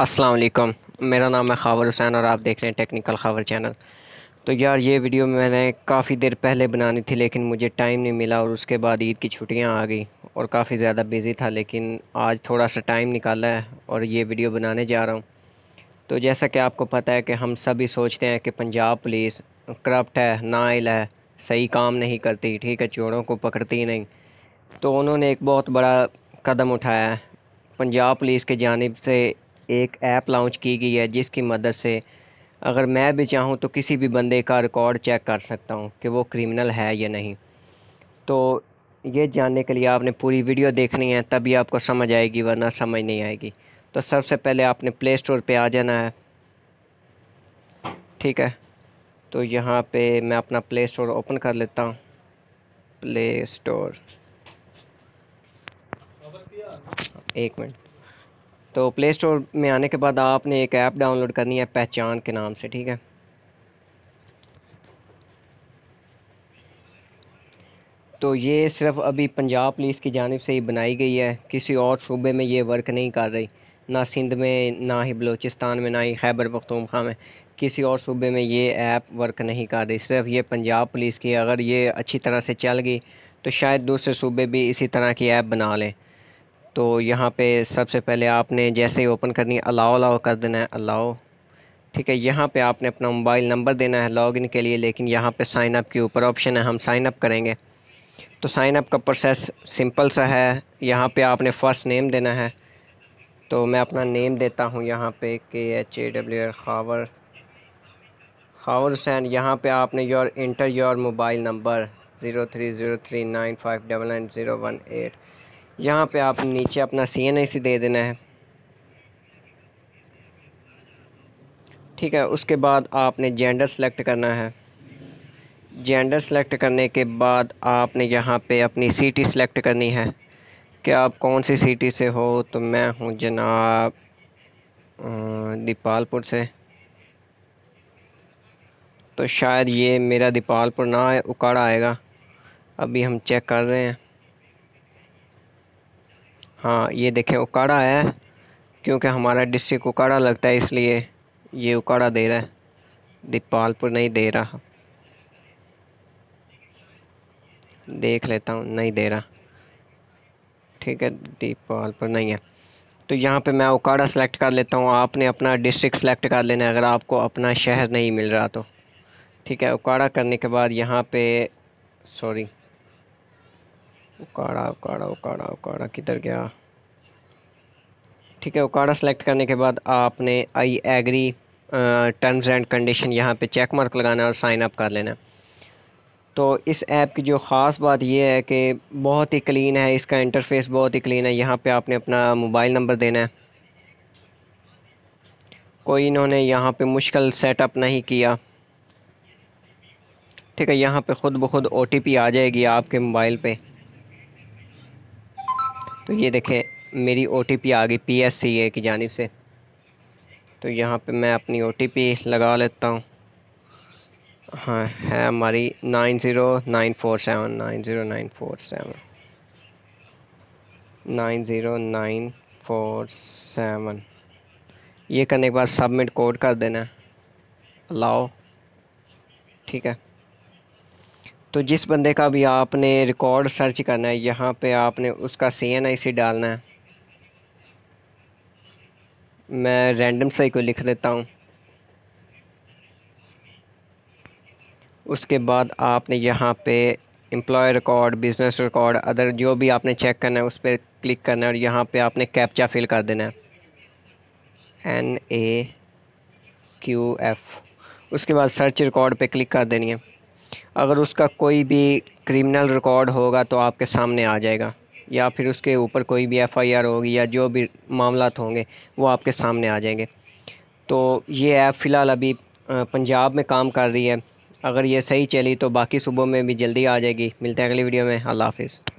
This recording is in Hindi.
अस्सलाम वालेकुम मेरा नाम है खावर हुसैन और आप देख रहे हैं टेक्निकल खावर चैनल तो यार ये वीडियो मैंने काफ़ी देर पहले बनानी थी लेकिन मुझे टाइम नहीं मिला और उसके बाद ईद की छुट्टियां आ गई और काफ़ी ज़्यादा बिज़ी था लेकिन आज थोड़ा सा टाइम निकाला है और ये वीडियो बनाने जा रहा हूँ तो जैसा कि आपको पता है कि हम सभी सोचते हैं कि पंजाब पुलिस करप्ट है नाइल है सही काम नहीं करती ठीक है चोरों को पकड़ती नहीं तो उन्होंने एक बहुत बड़ा कदम उठाया है पंजाब पुलिस की जानब से एक ऐप लॉन्च की गई है जिसकी मदद से अगर मैं भी चाहूँ तो किसी भी बंदे का रिकॉर्ड चेक कर सकता हूँ कि वो क्रिमिनल है या नहीं तो ये जानने के लिए आपने पूरी वीडियो देखनी है तभी आपको समझ आएगी वरना समझ नहीं आएगी तो सबसे पहले आपने प्ले स्टोर पर आ जाना है ठीक है तो यहाँ पे मैं अपना प्ले स्टोर ओपन कर लेता हूँ प्ले स्टोर एक मिनट तो प्ले स्टोर में आने के बाद आपने एक ऐप डाउनलोड करनी है पहचान के नाम से ठीक है तो ये सिर्फ अभी पंजाब पुलिस की जानब से ही बनाई गई है किसी और सूबे में ये वर्क नहीं कर रही ना सिंध में ना ही बलूचिस्तान में ना ही खैबर पख्तूनख्वा में किसी और सूबे में ये ऐप वर्क नहीं कर रही सिर्फ ये पंजाब पुलिस की अगर ये अच्छी तरह से चल गई तो शायद दूसरे सूबे भी इसी तरह की ऐप बना लें तो यहाँ पे सबसे पहले आपने जैसे ही ओपन करनी है अलाओ अलाओ कर देना है अलाओ ठीक है यहाँ पे आपने अपना मोबाइल नंबर देना है लॉगिन के लिए लेकिन यहाँ पे साइन अप के ऊपर ऑप्शन है हम साइन अप करेंगे तो साइन अप का प्रोसेस सिंपल सा है यहाँ पे आपने फ़र्स्ट नेम देना है तो मैं अपना नेम देता हूँ यहाँ पे K H A W R Khawar Khawar Hussain यहाँ पर आपने your enter your mobile number zero three zero three nine five double nine zero one eight यहाँ पे आप नीचे अपना सी एन दे देना है ठीक है उसके बाद आपने जेंडर सेलेक्ट करना है जेंडर सेलेक्ट करने के बाद आपने यहाँ पे अपनी सिटी सेलेक्ट करनी है कि आप कौन सी सिटी से हो तो मैं हूँ जनाब दीपालपुर से तो शायद ये मेरा दीपालपुर ना आए उकाड़ा आएगा अभी हम चेक कर रहे हैं हाँ ये देखें उकाड़ा है क्योंकि हमारा डिस्ट्रिक्ट उकाड़ा लगता है इसलिए ये उकाड़ा दे रहा है दीपालपुर नहीं दे रहा देख लेता हूँ नहीं दे रहा ठीक है दीपालपुर नहीं है तो यहाँ पे मैं उकाड़ा सेलेक्ट कर लेता हूँ आपने अपना डिस्ट्रिक्ट सेलेक्ट कर लेना है अगर आपको अपना शहर नहीं मिल रहा तो ठीक है उकाड़ा करने के बाद यहाँ पे सॉरी उकाड़ा उकाड़ा उकाड़ा उकाड़ा किधर गया ठीक है उकाड़ा सेलेक्ट करने के बाद आपने I agree terms and condition यहाँ पे चेक मार्क लगाना है और साइन अप कर लेना तो इस ऐप की जो ख़ास बात यह है कि बहुत ही क्लीन है इसका इंटरफेस बहुत ही क्लीन है यहाँ पे आपने अपना मोबाइल नंबर देना है कोई इन्होंने यहाँ पे मुश्किल सेटअप नहीं किया ठीक है यहाँ पे ख़ुद ब खुद ओ आ जाएगी आपके मोबाइल पे तो ये देखें मेरी ओ आ गई पी एस सी ए की जानब से तो यहाँ पे मैं अपनी ओ लगा लेता हूँ हाँ है हमारी nine zero nine four seven nine zero nine four seven nine zero nine four seven ये करने के बाद सबमिट कोड कर देना लाओ अलाओ ठीक है तो जिस बंदे का भी आपने रिकॉर्ड सर्च करना है यहाँ पे आपने उसका सी एन आई सी डालना है मैं रैंडम से को लिख देता हूँ उसके बाद आपने यहाँ पे employ record business record other जो भी आपने चेक करना है उस पर क्लिक करना है और यहाँ पे आपने कैप्चा फिल कर देना है एन ए क्यू एफ़ उसके बाद सर्च रिकॉर्ड पे क्लिक कर देनी है अगर उसका कोई भी क्रिमिनल रिकॉर्ड होगा तो आपके सामने आ जाएगा या फिर उसके ऊपर कोई भी एफआईआर होगी या जो भी मामला होंगे वो आपके सामने आ जाएंगे तो ये ऐप फ़िलहाल अभी पंजाब में काम कर रही है अगर ये सही चली तो बाकी सूबों में भी जल्दी आ जाएगी मिलते हैं अगली वीडियो में अल्लाह हाफिज़